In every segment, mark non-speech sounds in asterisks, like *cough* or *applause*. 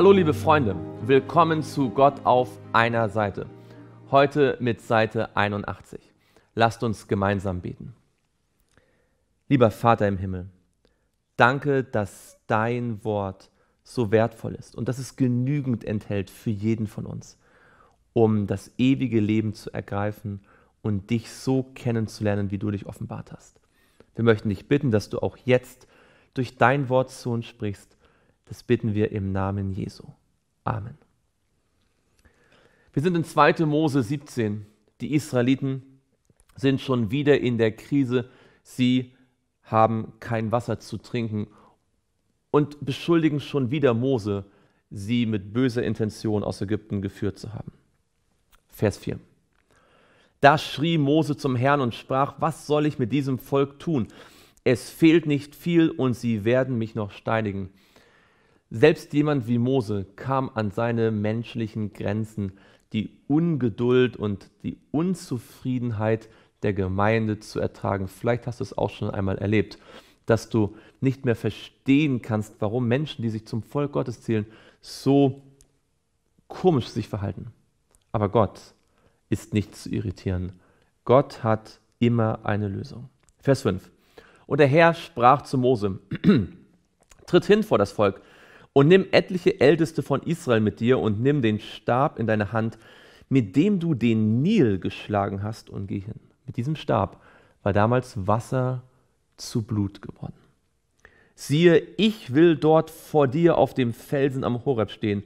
Hallo liebe Freunde, willkommen zu Gott auf einer Seite. Heute mit Seite 81. Lasst uns gemeinsam beten. Lieber Vater im Himmel, danke, dass dein Wort so wertvoll ist und dass es genügend enthält für jeden von uns, um das ewige Leben zu ergreifen und dich so kennenzulernen, wie du dich offenbart hast. Wir möchten dich bitten, dass du auch jetzt durch dein Wort zu uns sprichst das bitten wir im Namen Jesu. Amen. Wir sind in 2. Mose 17. Die Israeliten sind schon wieder in der Krise. Sie haben kein Wasser zu trinken und beschuldigen schon wieder Mose, sie mit böser Intention aus Ägypten geführt zu haben. Vers 4. Da schrie Mose zum Herrn und sprach, was soll ich mit diesem Volk tun? Es fehlt nicht viel und sie werden mich noch steinigen. Selbst jemand wie Mose kam an seine menschlichen Grenzen, die Ungeduld und die Unzufriedenheit der Gemeinde zu ertragen. Vielleicht hast du es auch schon einmal erlebt, dass du nicht mehr verstehen kannst, warum Menschen, die sich zum Volk Gottes zählen, so komisch sich verhalten. Aber Gott ist nicht zu irritieren. Gott hat immer eine Lösung. Vers 5. Und der Herr sprach zu Mose, *clears throat* tritt hin vor das Volk, und nimm etliche Älteste von Israel mit dir und nimm den Stab in deine Hand, mit dem du den Nil geschlagen hast und geh hin. Mit diesem Stab war damals Wasser zu Blut geworden. Siehe, ich will dort vor dir auf dem Felsen am Horeb stehen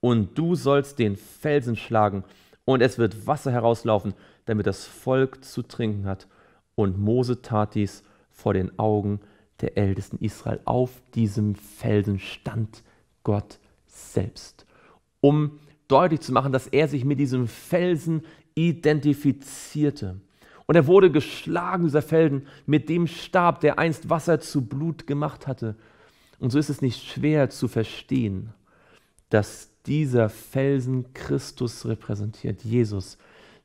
und du sollst den Felsen schlagen und es wird Wasser herauslaufen, damit das Volk zu trinken hat. Und Mose tat dies vor den Augen der Ältesten Israel. Auf diesem Felsen stand er. Gott selbst, um deutlich zu machen, dass er sich mit diesem Felsen identifizierte. Und er wurde geschlagen, dieser Felden, mit dem Stab, der einst Wasser zu Blut gemacht hatte. Und so ist es nicht schwer zu verstehen, dass dieser Felsen Christus repräsentiert, Jesus,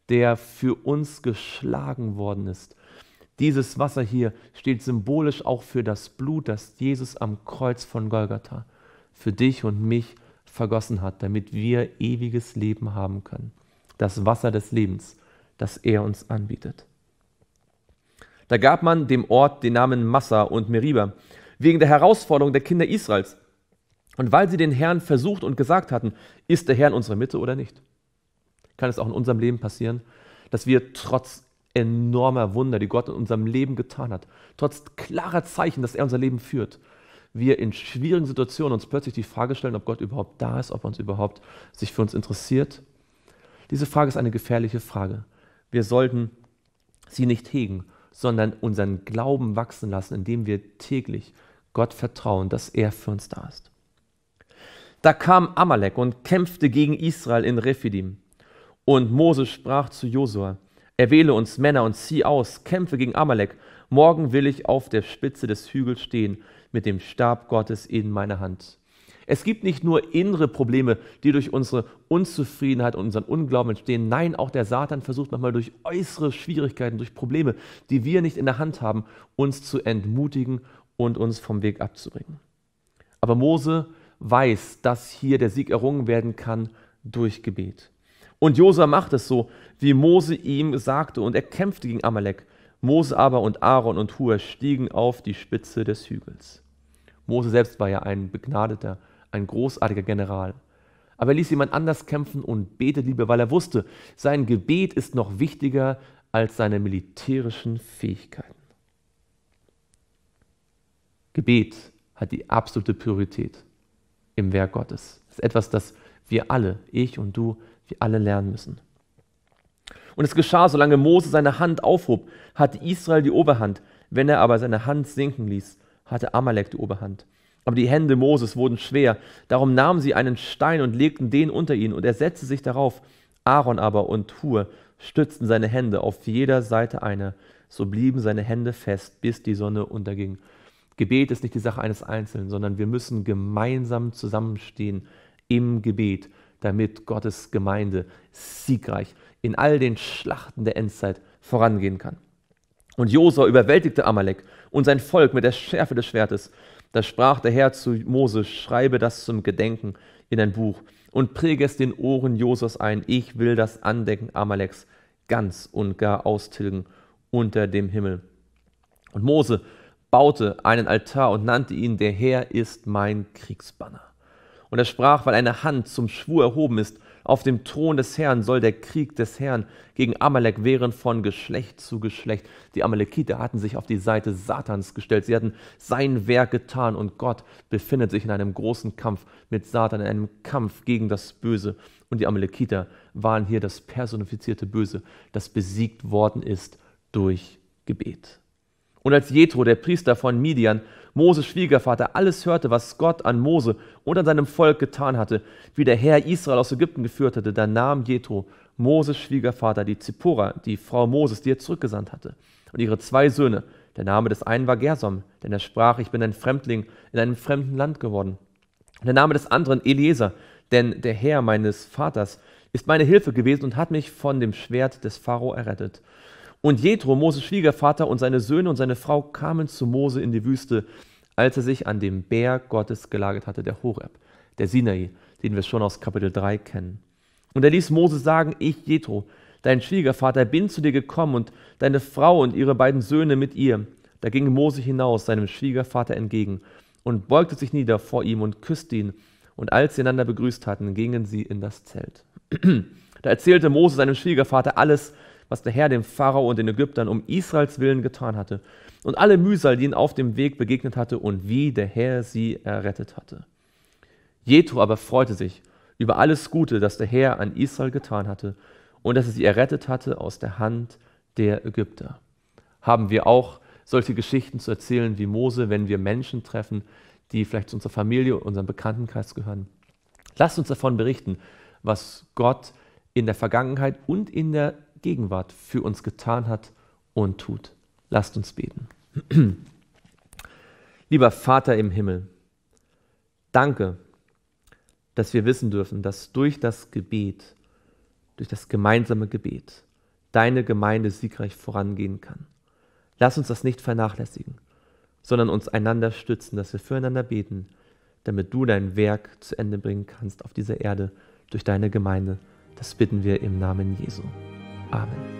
der für uns geschlagen worden ist. Dieses Wasser hier steht symbolisch auch für das Blut, das Jesus am Kreuz von Golgatha für dich und mich vergossen hat, damit wir ewiges Leben haben können. Das Wasser des Lebens, das er uns anbietet. Da gab man dem Ort den Namen Massa und Meriba, wegen der Herausforderung der Kinder Israels. Und weil sie den Herrn versucht und gesagt hatten, ist der Herr in unserer Mitte oder nicht? Kann es auch in unserem Leben passieren, dass wir trotz enormer Wunder, die Gott in unserem Leben getan hat, trotz klarer Zeichen, dass er unser Leben führt, wir in schwierigen Situationen uns plötzlich die Frage stellen, ob Gott überhaupt da ist, ob er uns überhaupt sich für uns interessiert. Diese Frage ist eine gefährliche Frage. Wir sollten sie nicht hegen, sondern unseren Glauben wachsen lassen, indem wir täglich Gott vertrauen, dass er für uns da ist. Da kam Amalek und kämpfte gegen Israel in Rephidim. Und Mose sprach zu Josua: Erwähle uns Männer und zieh aus, kämpfe gegen Amalek. Morgen will ich auf der Spitze des Hügels stehen mit dem Stab Gottes in meiner Hand. Es gibt nicht nur innere Probleme, die durch unsere Unzufriedenheit und unseren Unglauben entstehen. Nein, auch der Satan versucht manchmal durch äußere Schwierigkeiten, durch Probleme, die wir nicht in der Hand haben, uns zu entmutigen und uns vom Weg abzubringen. Aber Mose weiß, dass hier der Sieg errungen werden kann durch Gebet. Und Josua macht es so, wie Mose ihm sagte, und er kämpfte gegen Amalek. Mose aber und Aaron und Hur stiegen auf die Spitze des Hügels. Mose selbst war ja ein begnadeter, ein großartiger General. Aber er ließ jemand anders kämpfen und betet lieber, weil er wusste, sein Gebet ist noch wichtiger als seine militärischen Fähigkeiten. Gebet hat die absolute Priorität im Werk Gottes. Das ist etwas, das wir alle, ich und du, wir alle lernen müssen. Und es geschah, solange Mose seine Hand aufhob, hatte Israel die Oberhand. Wenn er aber seine Hand sinken ließ, hatte Amalek die Oberhand. Aber die Hände Moses wurden schwer. Darum nahmen sie einen Stein und legten den unter ihn, und er setzte sich darauf. Aaron aber und Hur stützten seine Hände auf jeder Seite eine. So blieben seine Hände fest, bis die Sonne unterging. Gebet ist nicht die Sache eines Einzelnen, sondern wir müssen gemeinsam zusammenstehen im Gebet damit Gottes Gemeinde siegreich in all den Schlachten der Endzeit vorangehen kann. Und Josua überwältigte Amalek und sein Volk mit der Schärfe des Schwertes. Da sprach der Herr zu Mose, schreibe das zum Gedenken in ein Buch und präge es den Ohren Josuas ein, ich will das Andenken Amaleks ganz und gar austilgen unter dem Himmel. Und Mose baute einen Altar und nannte ihn, der Herr ist mein Kriegsbanner. Und er sprach, weil eine Hand zum Schwur erhoben ist, auf dem Thron des Herrn soll der Krieg des Herrn gegen Amalek wehren von Geschlecht zu Geschlecht. Die Amalekiter hatten sich auf die Seite Satans gestellt. Sie hatten sein Werk getan und Gott befindet sich in einem großen Kampf mit Satan, in einem Kampf gegen das Böse. Und die Amalekiter waren hier das personifizierte Böse, das besiegt worden ist durch Gebet. Und als Jethro, der Priester von Midian, Moses Schwiegervater, alles hörte, was Gott an Mose und an seinem Volk getan hatte, wie der Herr Israel aus Ägypten geführt hatte, da nahm Jethro, Moses Schwiegervater, die Zippora, die Frau Moses, die er zurückgesandt hatte, und ihre zwei Söhne. Der Name des einen war Gersom, denn er sprach, ich bin ein Fremdling in einem fremden Land geworden. Und der Name des anderen Eliezer, denn der Herr meines Vaters ist meine Hilfe gewesen und hat mich von dem Schwert des Pharao errettet. Und Jethro, Moses Schwiegervater, und seine Söhne und seine Frau kamen zu Mose in die Wüste, als er sich an dem Berg Gottes gelagert hatte, der Horeb, der Sinai, den wir schon aus Kapitel 3 kennen. Und er ließ Mose sagen: Ich, Jethro, dein Schwiegervater, bin zu dir gekommen und deine Frau und ihre beiden Söhne mit ihr. Da ging Mose hinaus, seinem Schwiegervater entgegen, und beugte sich nieder vor ihm und küsste ihn. Und als sie einander begrüßt hatten, gingen sie in das Zelt. *clears throat* da erzählte Mose seinem Schwiegervater alles, was der Herr dem Pharao und den Ägyptern um Israels willen getan hatte, und alle Mühsal, die ihn auf dem Weg begegnet hatte, und wie der Herr sie errettet hatte. Jethro aber freute sich über alles Gute, das der Herr an Israel getan hatte, und dass er sie errettet hatte aus der Hand der Ägypter. Haben wir auch solche Geschichten zu erzählen wie Mose, wenn wir Menschen treffen, die vielleicht zu unserer Familie, unserem Bekanntenkreis gehören. Lasst uns davon berichten, was Gott in der Vergangenheit und in der Gegenwart für uns getan hat und tut. Lasst uns beten. Lieber Vater im Himmel, danke, dass wir wissen dürfen, dass durch das Gebet, durch das gemeinsame Gebet, deine Gemeinde siegreich vorangehen kann. Lass uns das nicht vernachlässigen, sondern uns einander stützen, dass wir füreinander beten, damit du dein Werk zu Ende bringen kannst auf dieser Erde durch deine Gemeinde. Das bitten wir im Namen Jesu. 阿门。